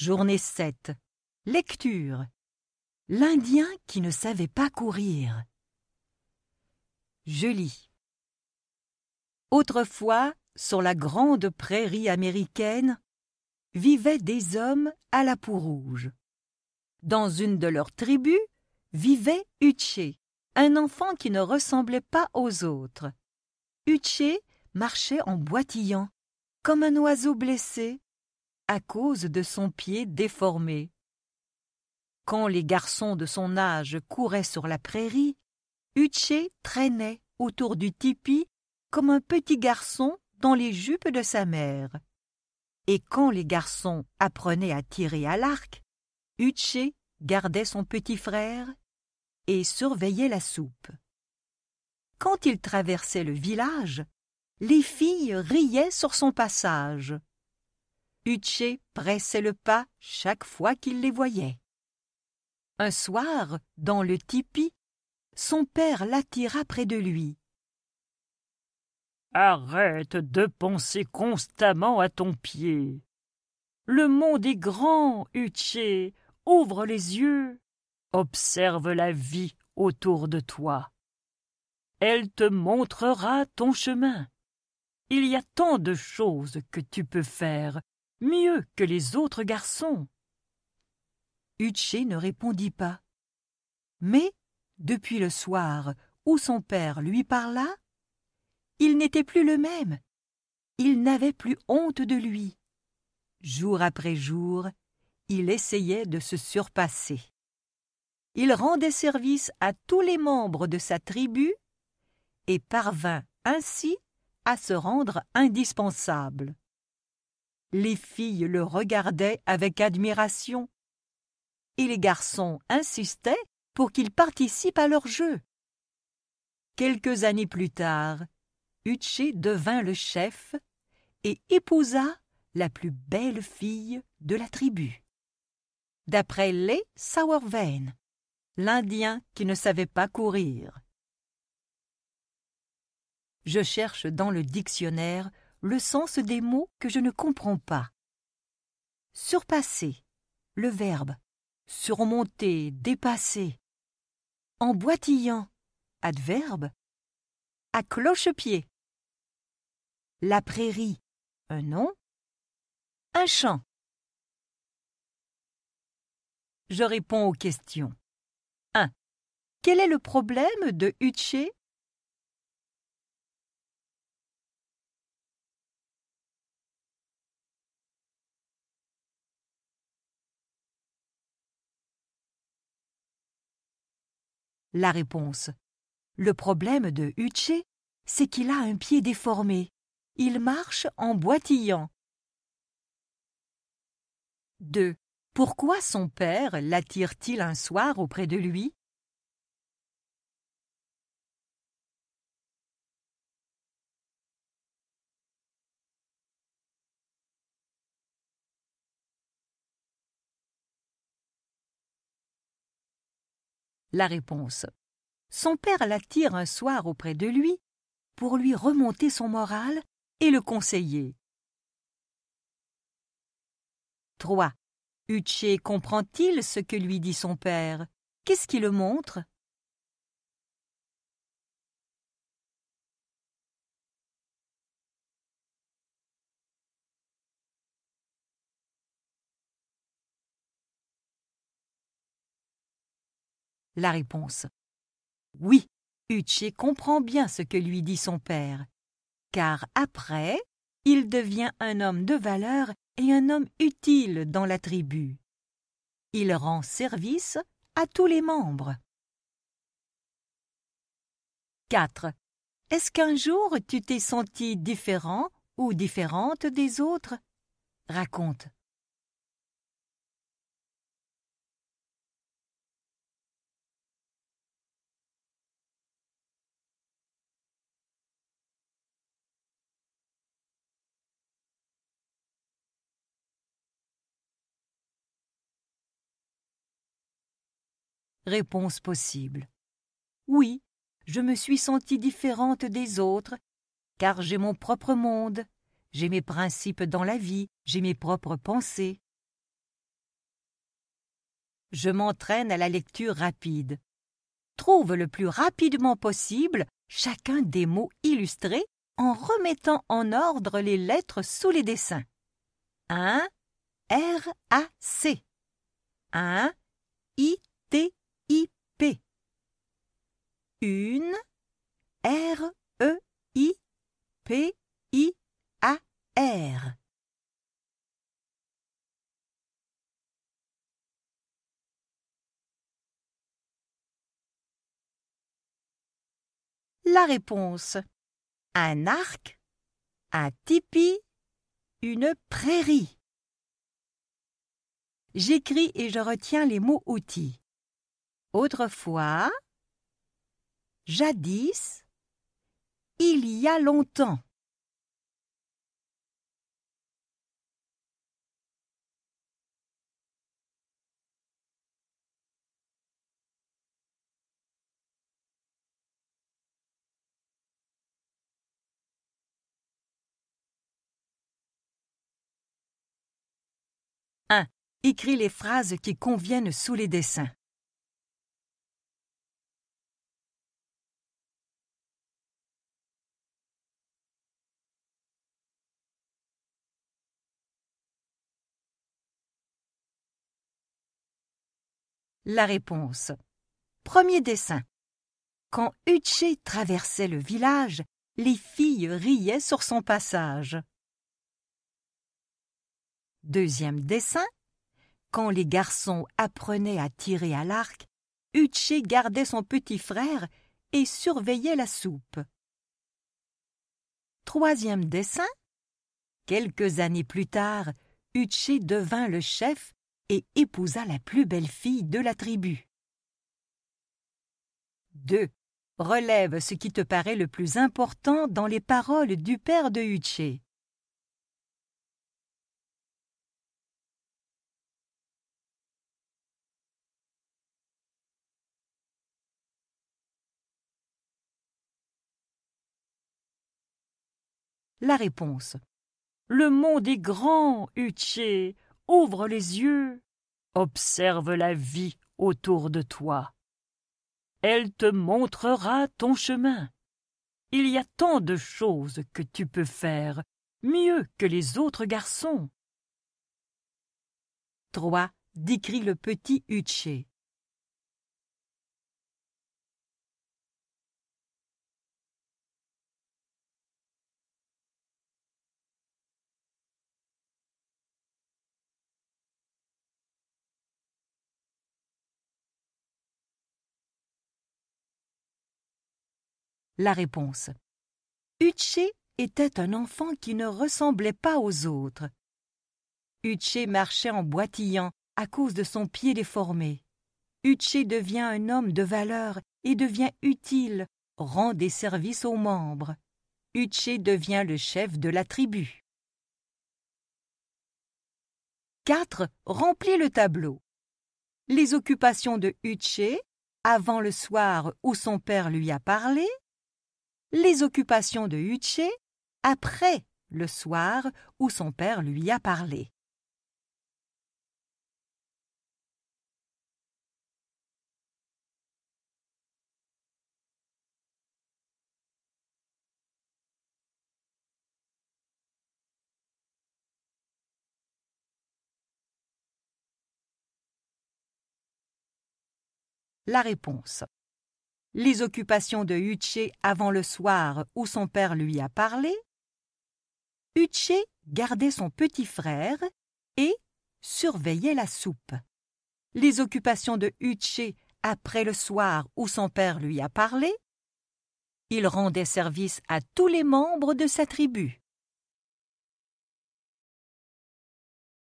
Journée 7. Lecture. L'Indien qui ne savait pas courir. Je lis. Autrefois, sur la grande prairie américaine, vivaient des hommes à la peau rouge. Dans une de leurs tribus vivait Uche, un enfant qui ne ressemblait pas aux autres. Uche marchait en boitillant, comme un oiseau blessé à cause de son pied déformé. Quand les garçons de son âge couraient sur la prairie, Uche traînait autour du tipi comme un petit garçon dans les jupes de sa mère. Et quand les garçons apprenaient à tirer à l'arc, Uche gardait son petit frère et surveillait la soupe. Quand il traversait le village, les filles riaient sur son passage. Uche pressait le pas chaque fois qu'il les voyait. Un soir, dans le tipi, son père l'attira près de lui. Arrête de penser constamment à ton pied. Le monde est grand, Uche. Ouvre les yeux. Observe la vie autour de toi. Elle te montrera ton chemin. Il y a tant de choses que tu peux faire mieux que les autres garçons. Uche ne répondit pas. Mais, depuis le soir où son père lui parla, il n'était plus le même. Il n'avait plus honte de lui. Jour après jour, il essayait de se surpasser. Il rendait service à tous les membres de sa tribu et parvint ainsi à se rendre indispensable. Les filles le regardaient avec admiration. Et les garçons insistaient pour qu'il participe à leur jeu. Quelques années plus tard, Uche devint le chef et épousa la plus belle fille de la tribu. D'après les Sauerwein, l'Indien qui ne savait pas courir. Je cherche dans le dictionnaire le sens des mots que je ne comprends pas. Surpasser, le verbe, surmonter, dépasser. En boitillant, adverbe, à cloche-pied. La prairie, un nom, un champ. Je réponds aux questions. 1. Quel est le problème de Uche la réponse. Le problème de Uche, c'est qu'il a un pied déformé. Il marche en boitillant. 2. Pourquoi son père l'attire-t-il un soir auprès de lui la réponse. Son père l'attire un soir auprès de lui pour lui remonter son moral et le conseiller. 3. Uche comprend-il ce que lui dit son père Qu'est-ce qui le montre la réponse. Oui, Uche comprend bien ce que lui dit son père, car après, il devient un homme de valeur et un homme utile dans la tribu. Il rend service à tous les membres. 4. Est-ce qu'un jour tu t'es senti différent ou différente des autres Raconte. Réponse possible. Oui, je me suis sentie différente des autres, car j'ai mon propre monde, j'ai mes principes dans la vie, j'ai mes propres pensées. Je m'entraîne à la lecture rapide. Trouve le plus rapidement possible chacun des mots illustrés en remettant en ordre les lettres sous les dessins. 1. R A C 1. I P. Une R E I P I A R. La réponse. Un arc, un tipi, une prairie. J'écris et je retiens les mots outils. Autrefois, jadis, il y a longtemps. Écris les phrases qui conviennent sous les dessins. la réponse. Premier dessin. Quand Uche traversait le village, les filles riaient sur son passage. Deuxième dessin. Quand les garçons apprenaient à tirer à l'arc, Uche gardait son petit frère et surveillait la soupe. Troisième dessin. Quelques années plus tard, Uche devint le chef et épousa la plus belle fille de la tribu. 2. Relève ce qui te paraît le plus important dans les paroles du père de Huché. La réponse. Le monde est grand, Uché. Ouvre les yeux, observe la vie autour de toi. Elle te montrera ton chemin. Il y a tant de choses que tu peux faire, mieux que les autres garçons. 3. Décrit le petit la réponse. Uche était un enfant qui ne ressemblait pas aux autres. Uche marchait en boitillant à cause de son pied déformé. Uche devient un homme de valeur et devient utile, rend des services aux membres. Uche devient le chef de la tribu. 4. Remplis le tableau. Les occupations de Uche, avant le soir où son père lui a parlé, les occupations de Uche après le soir où son père lui a parlé. La réponse les occupations de Uche avant le soir où son père lui a parlé, Uche gardait son petit frère et surveillait la soupe. Les occupations de Uche après le soir où son père lui a parlé, il rendait service à tous les membres de sa tribu.